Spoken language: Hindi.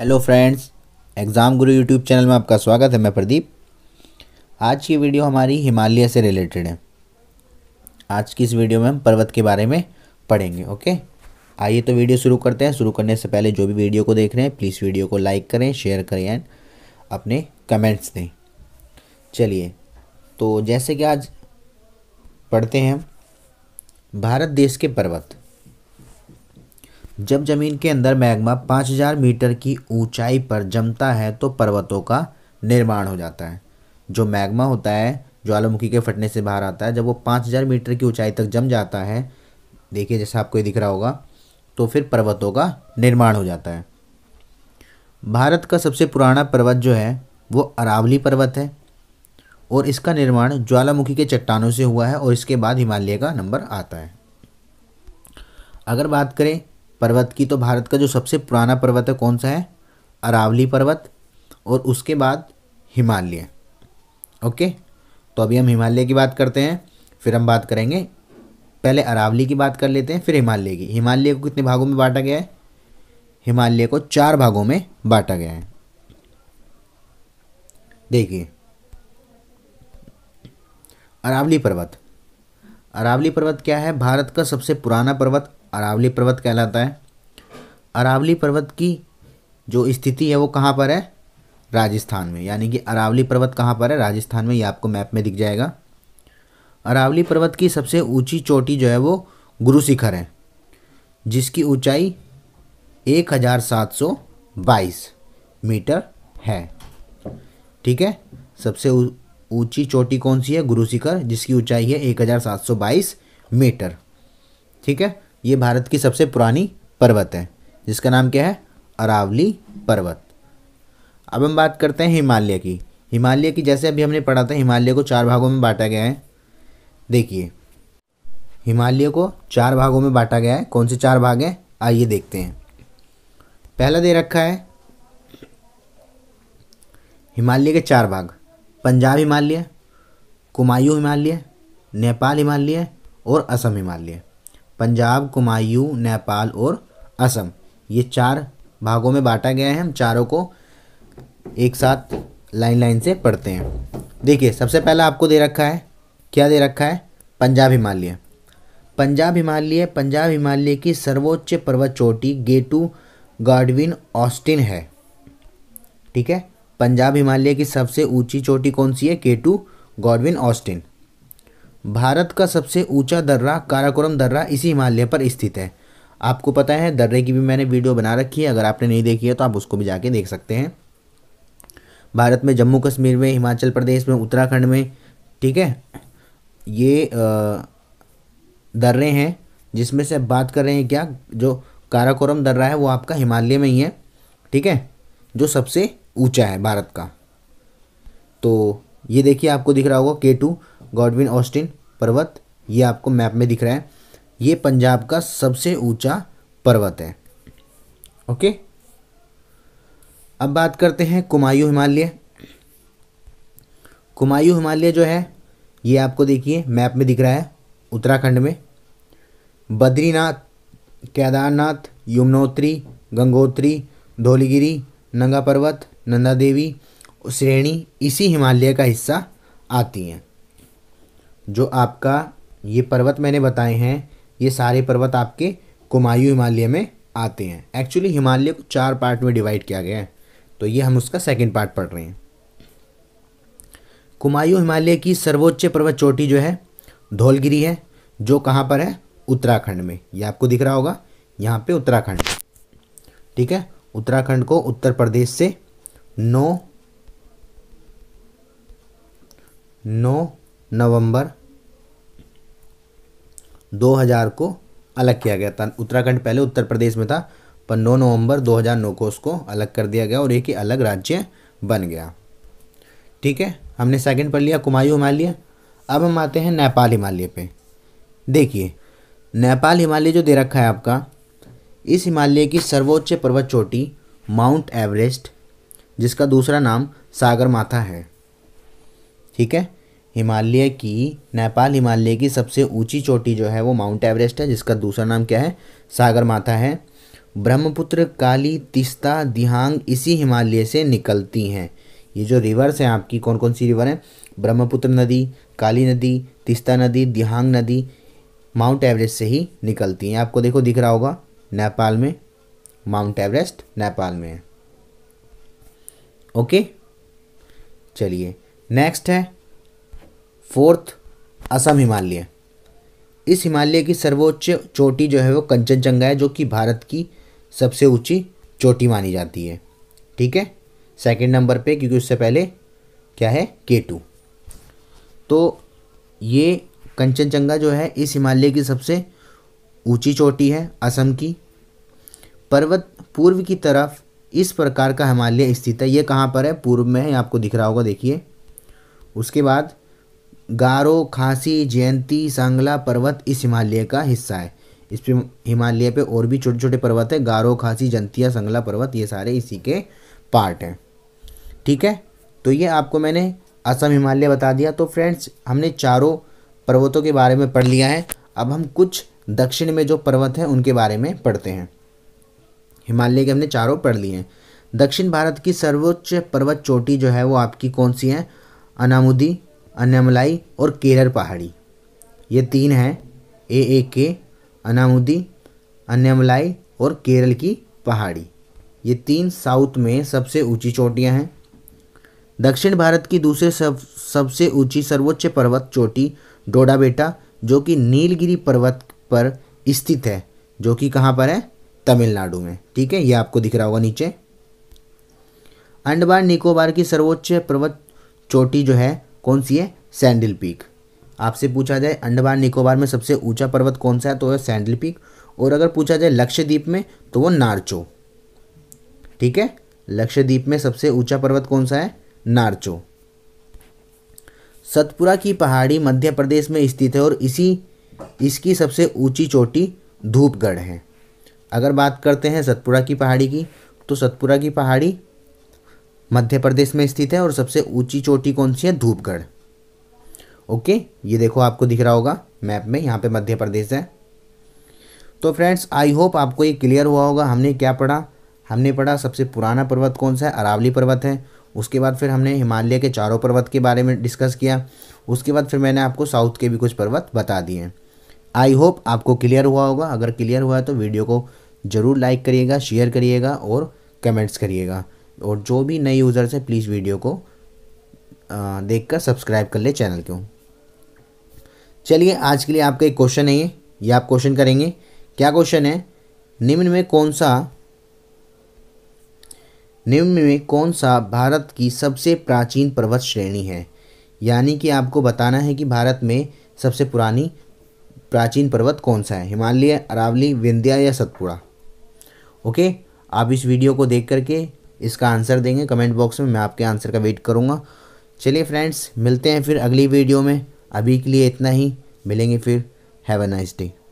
hello friends exam Guru YouTube channel में आपका स्वागत है मैं प्रदीप आज की वीडियो हमारी हिमालय से रिलेटेड है आज की इस वीडियो में हम पर्वत के बारे में पढ़ेंगे ओके आइए तो वीडियो शुरू करते हैं शुरू करने से पहले जो भी वीडियो को देख रहे हैं प्लीज़ वीडियो को लाइक करें शेयर करें एंड अपने कमेंट्स दें चलिए तो जैसे कि आज पढ़ते हैं हम भारत देश के पर्वत जब जमीन के अंदर मैग्मा 5000 मीटर की ऊंचाई पर जमता है तो पर्वतों का निर्माण हो जाता है जो मैग्मा होता है ज्वालामुखी के फटने से बाहर आता है जब वो 5000 मीटर की ऊंचाई तक जम जाता है देखिए जैसा आपको दिख रहा होगा तो फिर पर्वतों का निर्माण हो जाता है भारत का सबसे पुराना पर्वत जो है वो अरावली पर्वत है और इसका निर्माण ज्वालामुखी के चट्टानों से हुआ है और इसके बाद हिमालय का नंबर आता है अगर बात करें पर्वत की तो भारत का जो सबसे पुराना पर्वत है कौन सा है अरावली पर्वत और उसके बाद हिमालय ओके तो अभी हम हिमालय की बात करते हैं फिर हम बात करेंगे पहले अरावली की बात कर लेते हैं फिर हिमालय की हिमालय को कितने भागों में बांटा गया है हिमालय को चार भागों में बांटा गया है देखिए अरावली पर्वत अरावली पर्वत क्या है भारत का सबसे पुराना पर्वत अरावली पर्वत कहलाता है अरावली पर्वत की जो स्थिति है वो कहाँ पर है राजस्थान में यानी कि अरावली पर्वत कहाँ पर है राजस्थान में ये आपको मैप में दिख जाएगा अरावली पर्वत की सबसे ऊंची चोटी जो है वो गुरु शिखर है जिसकी ऊंचाई एक हज़ार सात सौ बाईस मीटर है ठीक है सबसे ऊंची चोटी कौन सी है गुरुशिखर जिसकी ऊंचाई है 1722 मीटर ठीक है ये भारत की सबसे पुरानी पर्वत है जिसका नाम क्या है अरावली पर्वत अब हम बात करते हैं हिमालय की हिमालय की जैसे अभी हमने पढ़ा था हिमालय को चार भागों में बांटा गया है देखिए हिमालय को चार भागों में बांटा गया है कौन से चार भाग हैं आइए देखते हैं पहला दे रखा है हिमालय के चार भाग पंजाब हिमालय कुमायूं हिमालय नेपाल हिमालय और असम हिमालय पंजाब कुमायूं नेपाल और असम ये चार भागों में बांटा गया है हम चारों को एक साथ लाइन लाइन से पढ़ते हैं देखिए सबसे पहला आपको दे रखा है क्या दे रखा है पंजाब हिमालय पंजाब हिमालय पंजाब हिमालय की सर्वोच्च पर्वत चोटी गेटू गार्डविन ऑस्टिन है ठीक है पंजाब हिमालय की सबसे ऊंची चोटी कौन सी है के टू गॉडविन ऑस्टिन भारत का सबसे ऊंचा दर्रा काराकोरम दर्रा इसी हिमालय पर स्थित है आपको पता है दर्रे की भी मैंने वीडियो बना रखी है अगर आपने नहीं देखी है तो आप उसको भी जाके देख सकते हैं भारत में जम्मू कश्मीर में हिमाचल प्रदेश में उत्तराखंड में ठीक है ये दर्रे हैं जिसमें से बात कर रहे हैं क्या जो काराकोरम दर्रा है वो आपका हिमालय में ही है ठीक है जो सबसे ऊंचा है भारत का तो ये देखिए आपको दिख रहा होगा के टू गॉडविन ऑस्टिन पर्वत ये आपको मैप में दिख रहा है ये पंजाब का सबसे ऊंचा पर्वत है ओके अब बात करते हैं कुमायूं हिमालय कुमायूं हिमालय जो है ये आपको देखिए मैप में दिख रहा है उत्तराखंड में बद्रीनाथ केदारनाथ यमुनोत्री गंगोत्री धौलीगिरी नंगा पर्वत नंदा देवी श्रेणी इसी हिमालय का हिस्सा आती हैं जो आपका ये पर्वत मैंने बताए हैं ये सारे पर्वत आपके कुमायूं हिमालय में आते हैं एक्चुअली हिमालय को चार पार्ट में डिवाइड किया गया है तो ये हम उसका सेकेंड पार्ट पढ़ रहे हैं कुमायूं हिमालय की सर्वोच्च पर्वत चोटी जो है धौलगिरी है जो कहाँ पर है उत्तराखंड में ये आपको दिख रहा होगा यहाँ पे उत्तराखंड ठीक है उत्तराखंड को उत्तर प्रदेश से नौ नौ नवंबर 2000 को अलग किया गया था उत्तराखंड पहले उत्तर प्रदेश में था पर 9 नवंबर 2009 को उसको अलग कर दिया गया और एक ही अलग राज्य बन गया ठीक है हमने सेकंड पढ़ लिया कुमायूं हिमालय अब हम आते हैं नेपाल हिमालय पे देखिए नेपाल हिमालय जो दे रखा है आपका इस हिमालय की सर्वोच्च पर्वत चोटी माउंट एवरेस्ट जिसका दूसरा नाम सागर माथा है ठीक है हिमालय की नेपाल हिमालय की सबसे ऊंची चोटी जो है वो माउंट एवरेस्ट है जिसका दूसरा नाम क्या है सागर माथा है ब्रह्मपुत्र काली तिस्ता दिहांग इसी हिमालय से निकलती हैं ये जो रिवर्स हैं आपकी कौन कौन सी रिवर हैं ब्रह्मपुत्र नदी काली नदी तिस्ता नदी दिहांग नदी माउंट एवरेस्ट से ही निकलती हैं आपको देखो दिख रहा होगा नेपाल में माउंट एवरेस्ट नेपाल में है ओके चलिए नेक्स्ट है फोर्थ असम हिमालय इस हिमालय की सर्वोच्च चोटी जो है वो कंचनजंगा है जो कि भारत की सबसे ऊंची चोटी मानी जाती है ठीक है सेकंड नंबर पे क्योंकि उससे पहले क्या है के टू तो ये कंचनजंगा जो है इस हिमालय की सबसे ऊंची चोटी है असम की पर्वत पूर्व की तरफ इस प्रकार का हिमालय स्थित है ये कहाँ पर है पूर्व में है आपको दिख रहा होगा देखिए उसके बाद गारो खांसी जयंती सांगला पर्वत इस हिमालय का हिस्सा है इस पे हिमालय पे और भी छोटे छोटे पर्वत हैं गारो खांसी जंतिया संगला पर्वत ये सारे इसी के पार्ट हैं ठीक है तो ये आपको मैंने असम हिमालय बता दिया तो फ्रेंड्स हमने चारों पर्वतों के बारे में पढ़ लिया है अब हम कुछ दक्षिण में जो पर्वत हैं उनके बारे में पढ़ते हैं हिमालय के हमने चारों पढ़ लिए हैं दक्षिण भारत की सर्वोच्च पर्वत चोटी जो है वो आपकी कौन सी है अनामुदी अन्यमलाई और केरर पहाड़ी ये तीन हैं ए ए के अनामुदी अन्यामलाई और केरल की पहाड़ी ये तीन साउथ में सबसे ऊंची चोटियां हैं दक्षिण भारत की दूसरे सब सबसे ऊंची सर्वोच्च पर्वत चोटी डोडा बेटा जो कि नीलगिरी पर्वत पर स्थित है जो कि कहाँ पर है तमिलनाडु में ठीक है ये आपको दिख रहा होगा नीचे अंडमान निकोबार की सर्वोच्च पर्वत चोटी जो है कौन सी है सैंडल पीक आपसे पूछा जाए अंडमान निकोबार में सबसे ऊंचा पर्वत कौन सा है तो है सैंडल पीक और अगर पूछा जाए लक्षद्वीप में तो वो नारचो ठीक है लक्षद्वीप में सबसे ऊंचा पर्वत कौन सा है नारचो सतपुरा की पहाड़ी मध्य प्रदेश में स्थित है और इसी इसकी सबसे ऊंची चोटी धूपगढ़ है अगर बात करते हैं सतपुरा की पहाड़ी की तो सतपुरा की पहाड़ी मध्य प्रदेश में स्थित है और सबसे ऊंची चोटी कौन सी है धूपगढ़ ओके ये देखो आपको दिख रहा होगा मैप में यहाँ पे मध्य प्रदेश है तो फ्रेंड्स आई होप आपको ये क्लियर हुआ होगा हमने क्या पढ़ा हमने पढ़ा सबसे पुराना पर्वत कौन सा है अरावली पर्वत है उसके बाद फिर हमने हिमालय के चारों पर्वत के बारे में डिस्कस किया उसके बाद फिर मैंने आपको साउथ के भी कुछ पर्वत बता दिए आई होप आपको क्लियर हुआ होगा अगर क्लियर हुआ है तो वीडियो को ज़रूर लाइक करिएगा शेयर करिएगा और कमेंट्स करिएगा और जो भी नए यूज़र्स हैं प्लीज़ वीडियो को देख कर सब्सक्राइब कर ले चैनल को चलिए आज के लिए आपका एक क्वेश्चन है ये ये आप क्वेश्चन करेंगे क्या क्वेश्चन है निम्न में कौन सा निम्न में कौन सा भारत की सबसे प्राचीन पर्वत श्रेणी है यानी कि आपको बताना है कि भारत में सबसे पुरानी प्राचीन पर्वत कौन सा है हिमालय अरावली विंध्या या सतपुड़ा ओके आप इस वीडियो को देख करके इसका आंसर देंगे कमेंट बॉक्स में मैं आपके आंसर का वेट करूँगा चलिए फ्रेंड्स मिलते हैं फिर अगली वीडियो में अभी के लिए इतना ही मिलेंगे फिर हैव अ नाइस डे